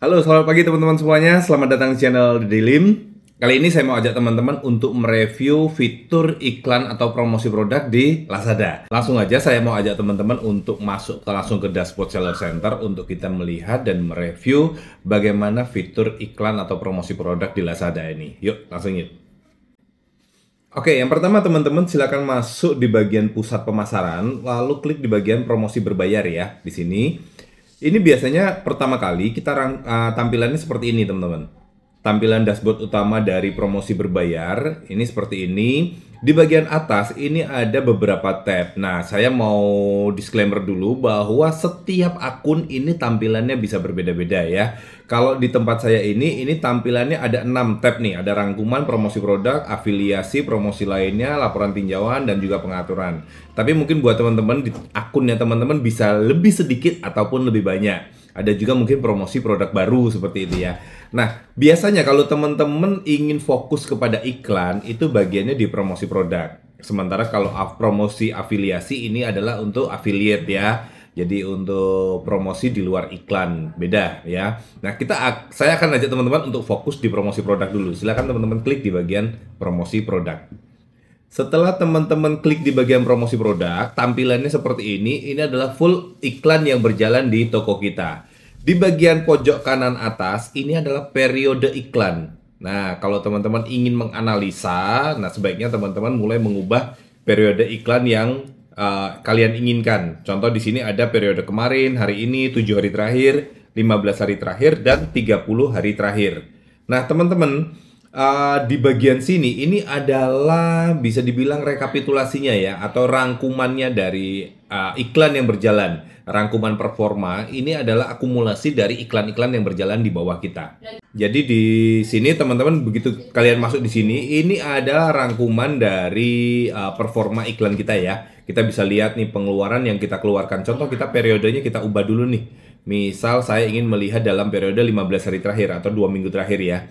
Halo, selamat pagi teman-teman semuanya. Selamat datang di channel The Dilim. Kali ini saya mau ajak teman-teman untuk mereview fitur iklan atau promosi produk di Lazada. Langsung aja saya mau ajak teman-teman untuk masuk ke langsung ke dashboard Seller Center untuk kita melihat dan mereview bagaimana fitur iklan atau promosi produk di Lazada ini. Yuk, langsung yuk. Oke, yang pertama teman-teman silakan masuk di bagian pusat pemasaran, lalu klik di bagian promosi berbayar ya di sini. Ini biasanya pertama kali kita rang, uh, tampilannya seperti ini teman-teman. Tampilan dashboard utama dari promosi berbayar ini seperti ini di bagian atas ini ada beberapa tab. Nah, saya mau disclaimer dulu bahwa setiap akun ini tampilannya bisa berbeda-beda ya. Kalau di tempat saya ini, ini tampilannya ada 6 tab nih. Ada rangkuman, promosi produk, afiliasi, promosi lainnya, laporan tinjauan, dan juga pengaturan. Tapi mungkin buat teman-teman di akunnya teman-teman bisa lebih sedikit ataupun lebih banyak. Ada juga mungkin promosi produk baru seperti itu ya. Nah, biasanya kalau teman-teman ingin fokus kepada iklan itu bagiannya di promosi produk. Sementara kalau promosi afiliasi ini adalah untuk affiliate ya. Jadi untuk promosi di luar iklan beda ya. Nah kita saya akan ajak teman-teman untuk fokus di promosi produk dulu. silakan teman-teman klik di bagian promosi produk. Setelah teman-teman klik di bagian promosi produk, tampilannya seperti ini. Ini adalah full iklan yang berjalan di toko kita. Di bagian pojok kanan atas ini adalah periode iklan. Nah, kalau teman-teman ingin menganalisa, nah sebaiknya teman-teman mulai mengubah periode iklan yang uh, kalian inginkan. Contoh di sini ada periode kemarin, hari ini, 7 hari terakhir, 15 hari terakhir dan 30 hari terakhir. Nah, teman-teman uh, di bagian sini ini adalah bisa dibilang rekapitulasinya ya atau rangkumannya dari uh, iklan yang berjalan. Rangkuman performa ini adalah akumulasi dari iklan-iklan yang berjalan di bawah kita. Jadi di sini teman-teman begitu kalian masuk di sini ini adalah rangkuman dari uh, performa iklan kita ya. Kita bisa lihat nih pengeluaran yang kita keluarkan. Contoh kita periodenya kita ubah dulu nih. Misal saya ingin melihat dalam periode 15 hari terakhir atau dua minggu terakhir ya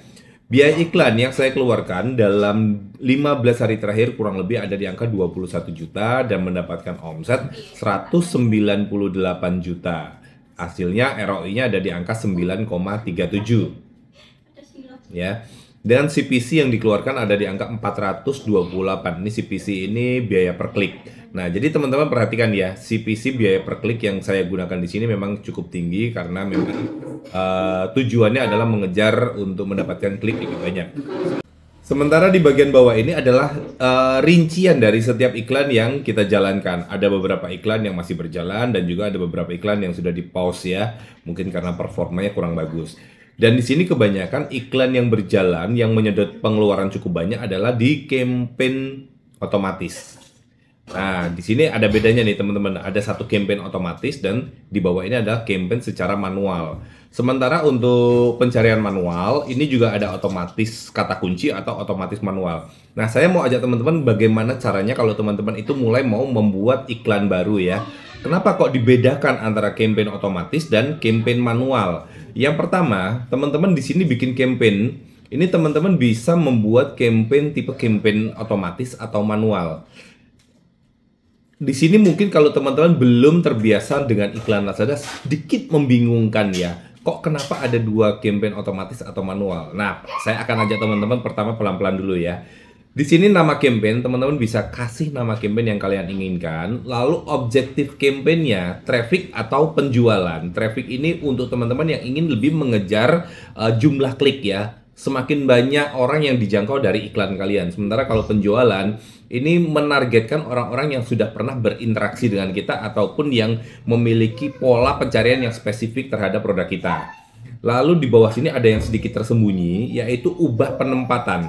Biaya iklan yang saya keluarkan dalam 15 hari terakhir kurang lebih ada di angka 21 juta dan mendapatkan omset 198 juta. Hasilnya ROI-nya ada di angka 9,37. Ya. Dan CPC yang dikeluarkan ada di angka 428. Ini CPC ini biaya per klik Nah, jadi teman-teman perhatikan ya, CPC biaya per klik yang saya gunakan di sini memang cukup tinggi karena memang uh, tujuannya adalah mengejar untuk mendapatkan klik lebih banyak. Sementara di bagian bawah ini adalah uh, rincian dari setiap iklan yang kita jalankan. Ada beberapa iklan yang masih berjalan dan juga ada beberapa iklan yang sudah di pause ya, mungkin karena performanya kurang bagus. Dan di sini kebanyakan iklan yang berjalan yang menyedot pengeluaran cukup banyak adalah di campaign otomatis. Nah, di sini ada bedanya nih teman-teman. Ada satu campaign otomatis dan di bawah ini ada campaign secara manual. Sementara untuk pencarian manual, ini juga ada otomatis kata kunci atau otomatis manual. Nah, saya mau ajak teman-teman bagaimana caranya kalau teman-teman itu mulai mau membuat iklan baru ya. Kenapa kok dibedakan antara campaign otomatis dan campaign manual? Yang pertama, teman-teman di sini bikin campaign ini teman-teman bisa membuat campaign tipe campaign otomatis atau manual di sini mungkin kalau teman-teman belum terbiasa dengan iklan Lazada sedikit membingungkan ya. Kok kenapa ada dua campaign otomatis atau manual? Nah, saya akan ajak teman-teman pertama pelan-pelan dulu ya. Di sini nama campaign, teman-teman bisa kasih nama campaign yang kalian inginkan. Lalu objektif campaignnya, traffic atau penjualan. Traffic ini untuk teman-teman yang ingin lebih mengejar uh, jumlah klik ya semakin banyak orang yang dijangkau dari iklan kalian. Sementara kalau penjualan ini menargetkan orang-orang yang sudah pernah berinteraksi dengan kita ataupun yang memiliki pola pencarian yang spesifik terhadap produk kita. Lalu di bawah sini ada yang sedikit tersembunyi yaitu ubah penempatan.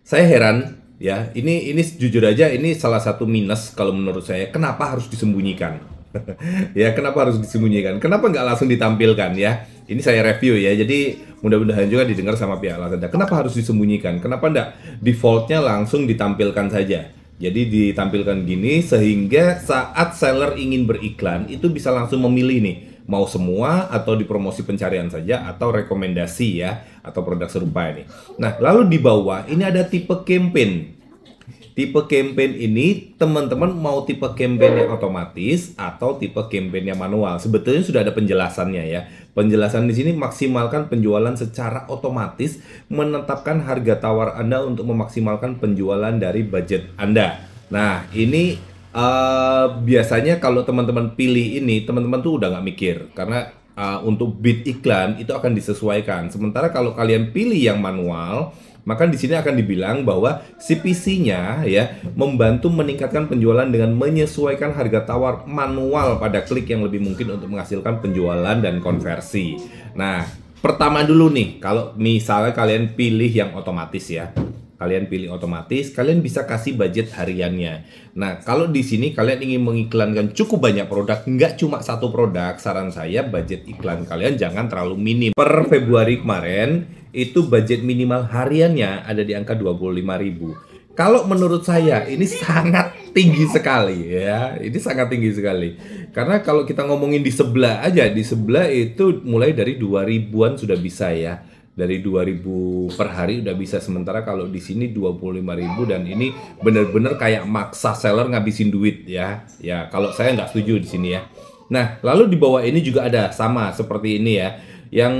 Saya heran ya, ini ini jujur aja ini salah satu minus kalau menurut saya. Kenapa harus disembunyikan? ya kenapa harus disembunyikan? Kenapa nggak langsung ditampilkan ya? Ini saya review ya, jadi mudah-mudahan juga didengar sama pihak Lazada. Kenapa harus disembunyikan? Kenapa nggak defaultnya langsung ditampilkan saja? Jadi ditampilkan gini sehingga saat seller ingin beriklan itu bisa langsung memilih nih mau semua atau di promosi pencarian saja atau rekomendasi ya atau produk serupa ini. Nah, lalu di bawah ini ada tipe campaign tipe campaign ini teman-teman mau tipe campaign yang otomatis atau tipe campaign yang manual. Sebetulnya sudah ada penjelasannya ya. Penjelasan di sini maksimalkan penjualan secara otomatis menetapkan harga tawar Anda untuk memaksimalkan penjualan dari budget Anda. Nah, ini uh, biasanya kalau teman-teman pilih ini, teman-teman tuh udah nggak mikir karena uh, untuk bid iklan itu akan disesuaikan. Sementara kalau kalian pilih yang manual, maka di sini akan dibilang bahwa CPC-nya ya membantu meningkatkan penjualan dengan menyesuaikan harga tawar manual pada klik yang lebih mungkin untuk menghasilkan penjualan dan konversi. Nah, pertama dulu nih, kalau misalnya kalian pilih yang otomatis ya kalian pilih otomatis, kalian bisa kasih budget hariannya. Nah, kalau di sini kalian ingin mengiklankan cukup banyak produk, nggak cuma satu produk, saran saya budget iklan kalian jangan terlalu minim. Per Februari kemarin, itu budget minimal hariannya ada di angka 25.000. Kalau menurut saya ini sangat tinggi sekali ya, ini sangat tinggi sekali. Karena kalau kita ngomongin di sebelah aja, di sebelah itu mulai dari 2000 ribuan sudah bisa ya dari 2000 per hari udah bisa sementara kalau di sini 25.000 dan ini benar-benar kayak maksa seller ngabisin duit ya ya kalau saya nggak setuju di sini ya nah lalu di bawah ini juga ada sama seperti ini ya yang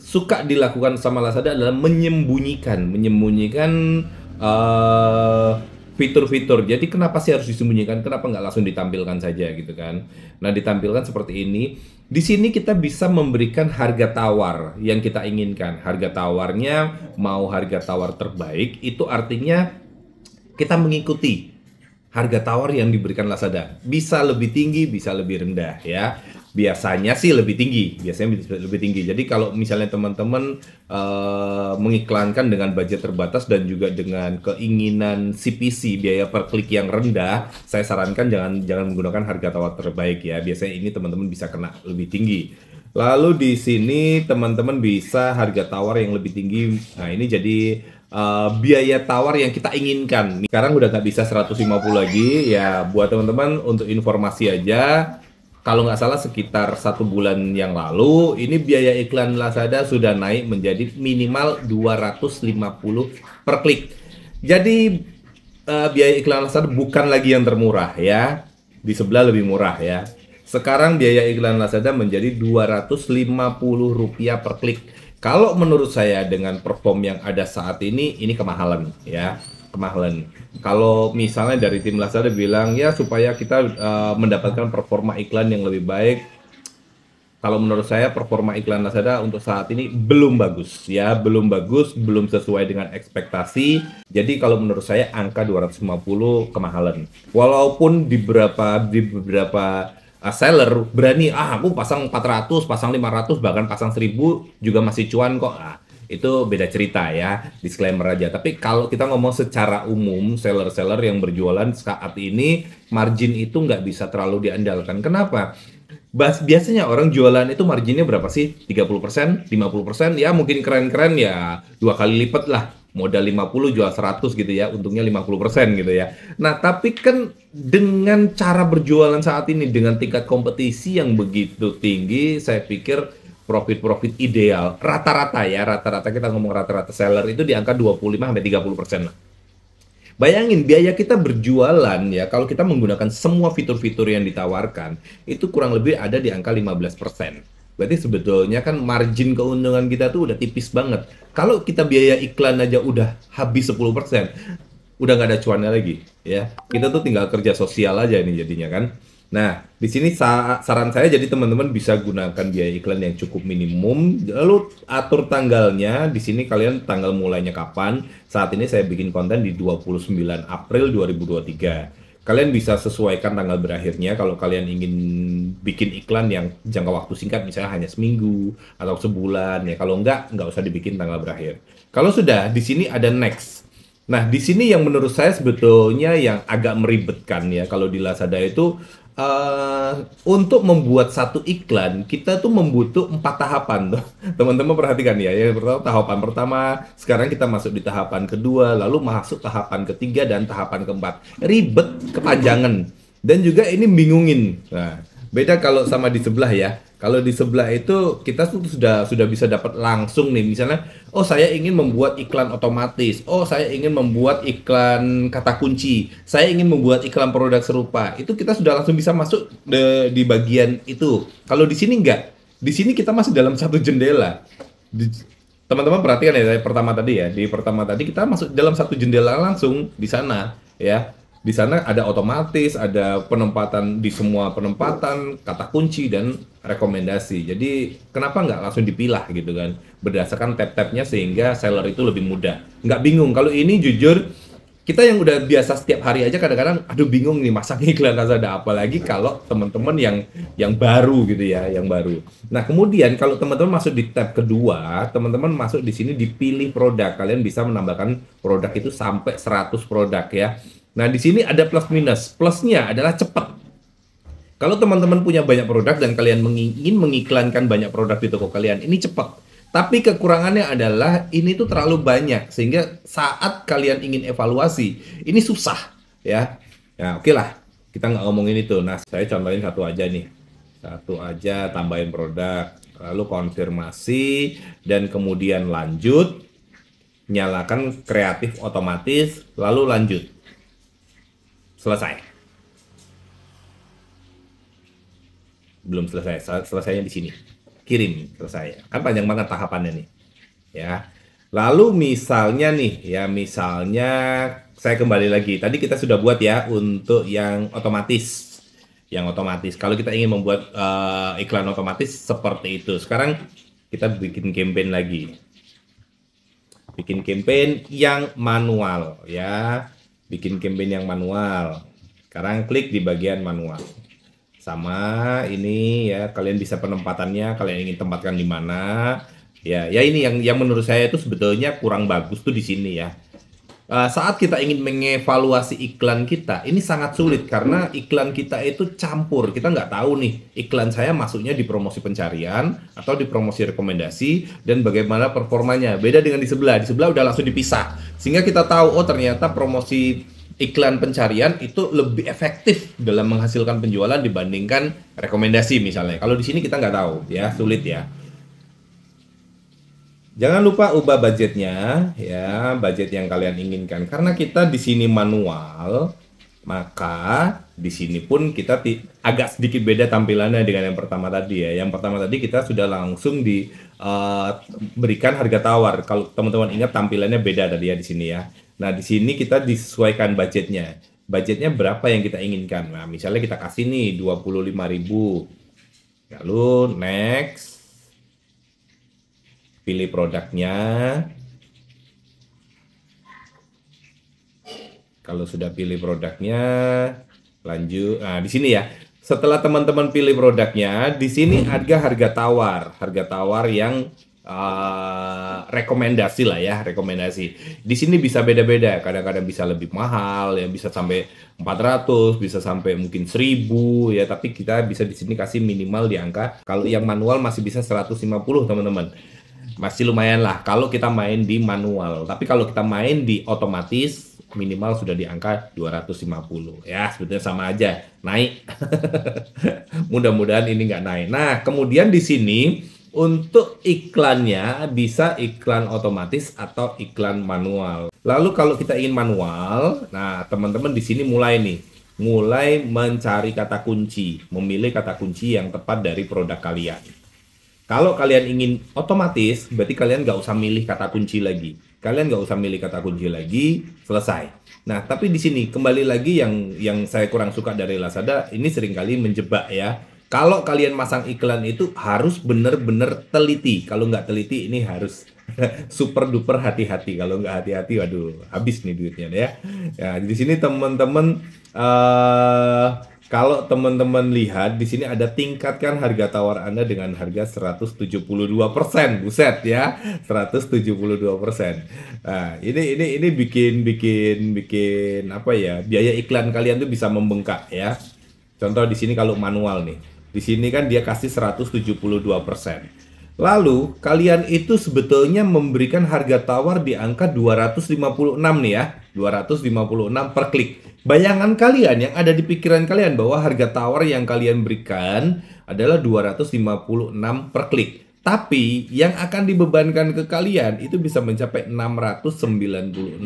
suka dilakukan sama Lazada adalah menyembunyikan menyembunyikan uh, fitur-fitur. Jadi kenapa sih harus disembunyikan? Kenapa nggak langsung ditampilkan saja gitu kan? Nah ditampilkan seperti ini. Di sini kita bisa memberikan harga tawar yang kita inginkan. Harga tawarnya mau harga tawar terbaik itu artinya kita mengikuti harga tawar yang diberikan Lazada. Bisa lebih tinggi, bisa lebih rendah ya biasanya sih lebih tinggi, biasanya lebih tinggi. Jadi kalau misalnya teman-teman uh, mengiklankan dengan budget terbatas dan juga dengan keinginan CPC biaya per klik yang rendah, saya sarankan jangan jangan menggunakan harga tawar terbaik ya. Biasanya ini teman-teman bisa kena lebih tinggi. Lalu di sini teman-teman bisa harga tawar yang lebih tinggi. Nah, ini jadi uh, biaya tawar yang kita inginkan. Sekarang udah nggak bisa 150 lagi. Ya, buat teman-teman untuk informasi aja, kalau nggak salah sekitar satu bulan yang lalu ini biaya iklan Lazada sudah naik menjadi minimal 250 per klik. Jadi uh, biaya iklan Lazada bukan lagi yang termurah ya. Di sebelah lebih murah ya. Sekarang biaya iklan Lazada menjadi rp rupiah per klik. Kalau menurut saya dengan perform yang ada saat ini ini kemahalan ya kemahalan. Kalau misalnya dari tim Lazada bilang ya supaya kita uh, mendapatkan performa iklan yang lebih baik. Kalau menurut saya performa iklan Lazada untuk saat ini belum bagus ya, belum bagus, belum sesuai dengan ekspektasi. Jadi kalau menurut saya angka 250 kemahalan. Walaupun di beberapa di beberapa uh, seller berani ah aku pasang 400, pasang 500 bahkan pasang 1000 juga masih cuan kok. Nah, itu beda cerita ya disclaimer aja tapi kalau kita ngomong secara umum seller-seller yang berjualan saat ini margin itu nggak bisa terlalu diandalkan kenapa biasanya orang jualan itu marginnya berapa sih 30% 50% ya mungkin keren-keren ya dua kali lipat lah modal 50 jual 100 gitu ya, untungnya 50% gitu ya. Nah, tapi kan dengan cara berjualan saat ini dengan tingkat kompetisi yang begitu tinggi, saya pikir profit-profit ideal rata-rata ya rata-rata kita ngomong rata-rata seller itu di angka 25 sampai 30 persen lah Bayangin biaya kita berjualan ya kalau kita menggunakan semua fitur-fitur yang ditawarkan itu kurang lebih ada di angka 15 persen. Berarti sebetulnya kan margin keuntungan kita tuh udah tipis banget. Kalau kita biaya iklan aja udah habis 10 persen, udah nggak ada cuannya lagi ya. Kita tuh tinggal kerja sosial aja ini jadinya kan. Nah, di sini saran saya jadi teman-teman bisa gunakan biaya iklan yang cukup minimum, lalu atur tanggalnya. Di sini kalian tanggal mulainya kapan? Saat ini saya bikin konten di 29 April 2023. Kalian bisa sesuaikan tanggal berakhirnya kalau kalian ingin bikin iklan yang jangka waktu singkat misalnya hanya seminggu atau sebulan ya. Kalau enggak, enggak usah dibikin tanggal berakhir. Kalau sudah, di sini ada next. Nah, di sini yang menurut saya sebetulnya yang agak meribetkan ya kalau di Lazada itu Uh, untuk membuat satu iklan kita tuh membutuh empat tahapan tuh teman-teman perhatikan ya yang pertama tahapan pertama sekarang kita masuk di tahapan kedua lalu masuk tahapan ketiga dan tahapan keempat ribet kepanjangan dan juga ini bingungin nah beda kalau sama di sebelah ya kalau di sebelah itu kita sudah sudah bisa dapat langsung nih misalnya oh saya ingin membuat iklan otomatis, oh saya ingin membuat iklan kata kunci, saya ingin membuat iklan produk serupa. Itu kita sudah langsung bisa masuk de, di bagian itu. Kalau di sini enggak. Di sini kita masih dalam satu jendela. Di, teman-teman perhatikan ya dari pertama tadi ya di pertama tadi kita masuk dalam satu jendela langsung di sana ya di sana ada otomatis, ada penempatan di semua penempatan, kata kunci dan rekomendasi. Jadi kenapa nggak langsung dipilah gitu kan? Berdasarkan tab-tabnya sehingga seller itu lebih mudah. Nggak bingung. Kalau ini jujur kita yang udah biasa setiap hari aja kadang-kadang aduh bingung nih masang iklan Lazada apalagi kalau teman-teman yang yang baru gitu ya, yang baru. Nah, kemudian kalau teman-teman masuk di tab kedua, teman-teman masuk di sini dipilih produk. Kalian bisa menambahkan produk itu sampai 100 produk ya Nah, di sini ada plus minus. Plusnya adalah cepat. Kalau teman-teman punya banyak produk dan kalian ingin mengiklankan banyak produk di toko kalian, ini cepat. Tapi kekurangannya adalah ini tuh terlalu banyak sehingga saat kalian ingin evaluasi, ini susah ya. Ya, oke okay lah. Kita nggak ngomongin itu. Nah, saya contohin satu aja nih. Satu aja tambahin produk, lalu konfirmasi dan kemudian lanjut. Nyalakan kreatif otomatis, lalu lanjut selesai. Belum selesai, selesainya di sini. Kirim selesai. Kan panjang banget tahapannya nih. Ya. Lalu misalnya nih, ya misalnya saya kembali lagi. Tadi kita sudah buat ya untuk yang otomatis. Yang otomatis. Kalau kita ingin membuat uh, iklan otomatis seperti itu. Sekarang kita bikin campaign lagi. Bikin campaign yang manual ya bikin campaign yang manual. Sekarang klik di bagian manual. Sama ini ya, kalian bisa penempatannya, kalian ingin tempatkan di mana. Ya, ya ini yang yang menurut saya itu sebetulnya kurang bagus tuh di sini ya. Eh, saat kita ingin mengevaluasi iklan kita, ini sangat sulit karena iklan kita itu campur. Kita nggak tahu nih iklan saya masuknya di promosi pencarian atau di promosi rekomendasi dan bagaimana performanya. Beda dengan di sebelah, di sebelah udah langsung dipisah sehingga kita tahu oh ternyata promosi iklan pencarian itu lebih efektif dalam menghasilkan penjualan dibandingkan rekomendasi misalnya. Kalau di sini kita nggak tahu ya sulit ya. Jangan lupa ubah budgetnya ya, budget yang kalian inginkan. Karena kita di sini manual, maka di sini pun kita agak sedikit beda tampilannya dengan yang pertama tadi ya. Yang pertama tadi kita sudah langsung diberikan eh, uh, harga tawar. Kalau teman-teman ingat tampilannya beda tadi ya di sini ya. Nah, di sini kita disesuaikan budgetnya. Budgetnya berapa yang kita inginkan? Nah, misalnya kita kasih nih 25.000. Lalu next pilih produknya. Kalau sudah pilih produknya, lanjut. Nah, di sini ya. Setelah teman-teman pilih produknya, di sini ada harga tawar, harga tawar yang uh, rekomendasi lah ya, rekomendasi. Di sini bisa beda-beda, kadang-kadang bisa lebih mahal, ya bisa sampai 400, bisa sampai mungkin 1000 ya, tapi kita bisa di sini kasih minimal di angka kalau yang manual masih bisa 150 teman-teman masih lumayan lah kalau kita main di manual. Tapi kalau kita main di otomatis minimal sudah di angka 250. Ya, sebetulnya sama aja, naik. Mudah-mudahan ini nggak naik. Nah, kemudian di sini untuk iklannya bisa iklan otomatis atau iklan manual. Lalu kalau kita ingin manual, nah teman-teman di sini mulai nih, mulai mencari kata kunci, memilih kata kunci yang tepat dari produk kalian. Kalau kalian ingin otomatis, hmm. berarti kalian nggak usah milih kata kunci lagi. Kalian nggak usah milih kata kunci lagi, selesai. Nah, tapi di sini kembali lagi yang yang saya kurang suka dari Lazada, ini seringkali menjebak ya. Kalau kalian masang iklan itu harus benar-benar teliti. Kalau nggak teliti, ini harus super duper hati-hati. Kalau nggak hati-hati, waduh, habis nih duitnya ya. Ya, di sini teman-teman. Uh, kalau teman-teman lihat di sini ada tingkatkan harga tawar Anda dengan harga 172%. Buset ya, 172%. Nah, ini ini ini bikin bikin bikin apa ya? Biaya iklan kalian tuh bisa membengkak ya. Contoh di sini kalau manual nih. Di sini kan dia kasih 172%. Lalu kalian itu sebetulnya memberikan harga tawar di angka 256 nih ya, 256 per klik. Bayangan kalian yang ada di pikiran kalian bahwa harga tawar yang kalian berikan adalah 256 per klik. Tapi yang akan dibebankan ke kalian itu bisa mencapai 696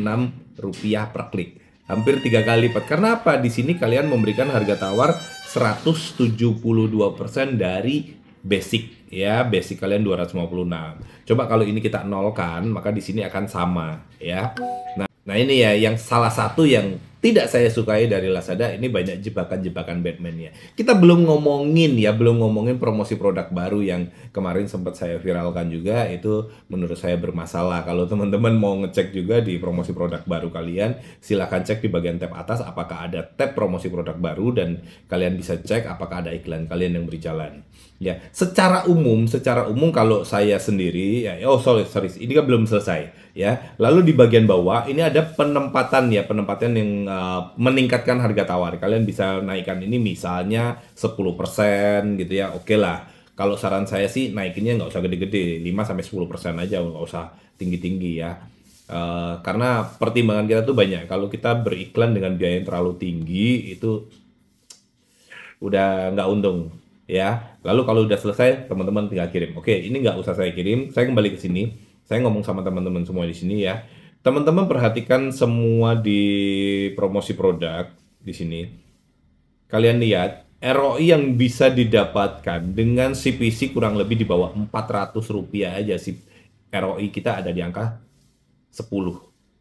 rupiah per klik. Hampir tiga kali lipat. Karena apa? Di sini kalian memberikan harga tawar 172% dari basic ya basic kalian 256 coba kalau ini kita nolkan maka di sini akan sama ya nah nah ini ya yang salah satu yang tidak saya sukai dari Lazada ini banyak jebakan-jebakan batman ya. Kita belum ngomongin ya, belum ngomongin promosi produk baru yang kemarin sempat saya viralkan juga itu menurut saya bermasalah. Kalau teman-teman mau ngecek juga di promosi produk baru kalian, silahkan cek di bagian tab atas apakah ada tab promosi produk baru dan kalian bisa cek apakah ada iklan kalian yang berjalan. Ya, secara umum, secara umum kalau saya sendiri, ya, oh sorry, sorry, ini kan belum selesai, ya. Lalu di bagian bawah ini ada penempatan ya, penempatan yang uh, meningkatkan harga tawar. Kalian bisa naikkan ini misalnya 10% gitu ya, oke lah. Kalau saran saya sih naikinnya nggak usah gede-gede, 5 sampai 10% aja nggak usah tinggi-tinggi ya. Uh, karena pertimbangan kita tuh banyak. Kalau kita beriklan dengan biaya yang terlalu tinggi itu udah nggak untung ya. Lalu kalau udah selesai, teman-teman tinggal kirim. Oke, ini nggak usah saya kirim, saya kembali ke sini. Saya ngomong sama teman-teman semua di sini ya. Teman-teman perhatikan semua di promosi produk di sini. Kalian lihat ROI yang bisa didapatkan dengan CPC kurang lebih di bawah 400 rupiah aja sih. ROI kita ada di angka 10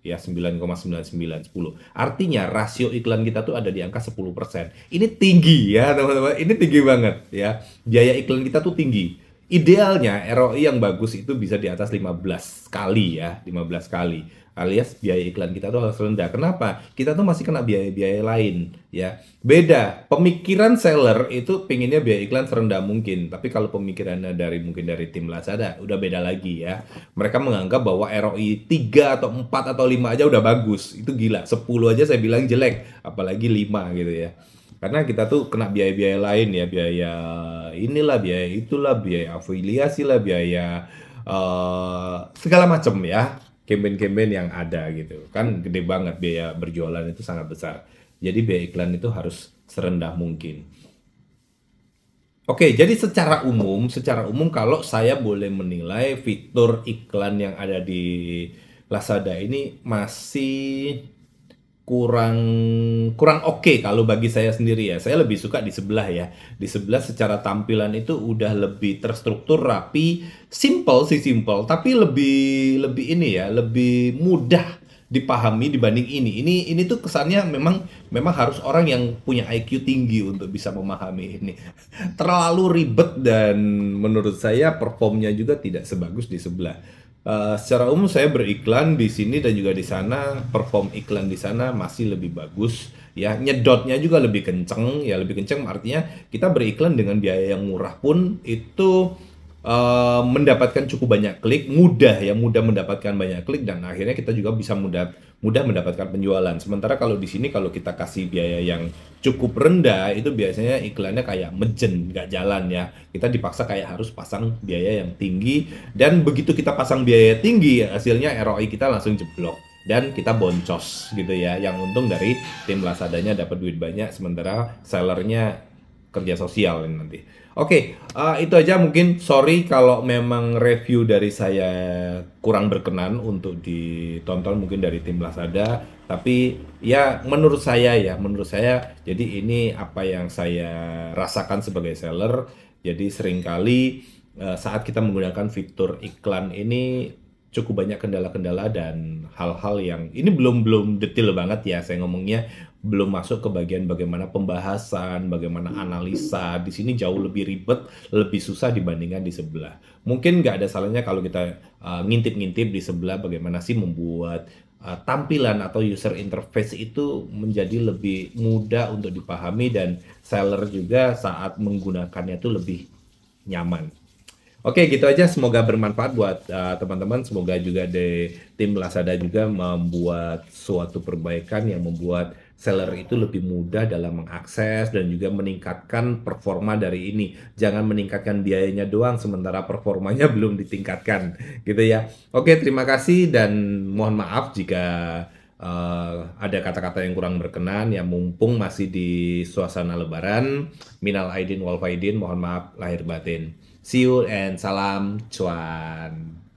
ya sepuluh. Artinya rasio iklan kita tuh ada di angka 10%. Ini tinggi ya, teman-teman. Ini tinggi banget ya. Biaya iklan kita tuh tinggi idealnya ROI yang bagus itu bisa di atas 15 kali ya, 15 kali. Alias biaya iklan kita tuh harus rendah. Kenapa? Kita tuh masih kena biaya-biaya lain ya. Beda, pemikiran seller itu pinginnya biaya iklan serendah mungkin. Tapi kalau pemikirannya dari mungkin dari tim Lazada udah beda lagi ya. Mereka menganggap bahwa ROI 3 atau 4 atau 5 aja udah bagus. Itu gila. 10 aja saya bilang jelek, apalagi 5 gitu ya karena kita tuh kena biaya-biaya lain ya biaya inilah biaya itulah biaya afiliasi lah biaya uh, segala macam ya kemen kemen yang ada gitu kan gede banget biaya berjualan itu sangat besar jadi biaya iklan itu harus serendah mungkin Oke, jadi secara umum, secara umum kalau saya boleh menilai fitur iklan yang ada di Lazada ini masih kurang kurang oke okay kalau bagi saya sendiri ya. Saya lebih suka di sebelah ya. Di sebelah secara tampilan itu udah lebih terstruktur, rapi, simple sih simple, tapi lebih lebih ini ya, lebih mudah dipahami dibanding ini. Ini ini tuh kesannya memang memang harus orang yang punya IQ tinggi untuk bisa memahami ini. Terlalu ribet dan menurut saya performnya juga tidak sebagus di sebelah Uh, secara umum saya beriklan di sini dan juga di sana perform iklan di sana masih lebih bagus ya nyedotnya juga lebih kenceng ya lebih kenceng artinya kita beriklan dengan biaya yang murah pun itu uh, mendapatkan cukup banyak klik, mudah ya, mudah mendapatkan banyak klik dan akhirnya kita juga bisa mudah mudah mendapatkan penjualan. Sementara kalau di sini kalau kita kasih biaya yang cukup rendah itu biasanya iklannya kayak mejen, nggak jalan ya. Kita dipaksa kayak harus pasang biaya yang tinggi dan begitu kita pasang biaya tinggi hasilnya ROI kita langsung jeblok dan kita boncos gitu ya. Yang untung dari tim Lazadanya dapat duit banyak sementara sellernya kerja sosial nanti. Oke, okay, uh, eh, itu aja mungkin sorry kalau memang review dari saya kurang berkenan untuk ditonton mungkin dari tim Lazada, tapi ya menurut saya ya, menurut saya jadi ini apa yang saya rasakan sebagai seller. Jadi seringkali uh, saat kita menggunakan fitur iklan ini cukup banyak kendala-kendala dan hal-hal yang ini belum belum detail banget ya saya ngomongnya belum masuk ke bagian bagaimana pembahasan, bagaimana hmm. analisa. Di sini jauh lebih ribet, lebih susah dibandingkan di sebelah. Mungkin nggak ada salahnya kalau kita ngintip uh, ngintip-ngintip di sebelah bagaimana sih membuat uh, tampilan atau user interface itu menjadi lebih mudah untuk dipahami dan seller juga saat menggunakannya itu lebih nyaman. Oke, gitu aja. Semoga bermanfaat buat uh, teman-teman. Uh, Semoga juga di tim Lazada juga membuat suatu perbaikan yang membuat seller itu lebih mudah dalam mengakses dan juga meningkatkan performa dari ini. Jangan meningkatkan biayanya doang sementara performanya belum ditingkatkan gitu ya. Oke, terima kasih dan mohon maaf jika uh, ada kata-kata yang kurang berkenan ya mumpung masih di suasana lebaran minal aidin wal faidin mohon maaf lahir batin see you and salam cuan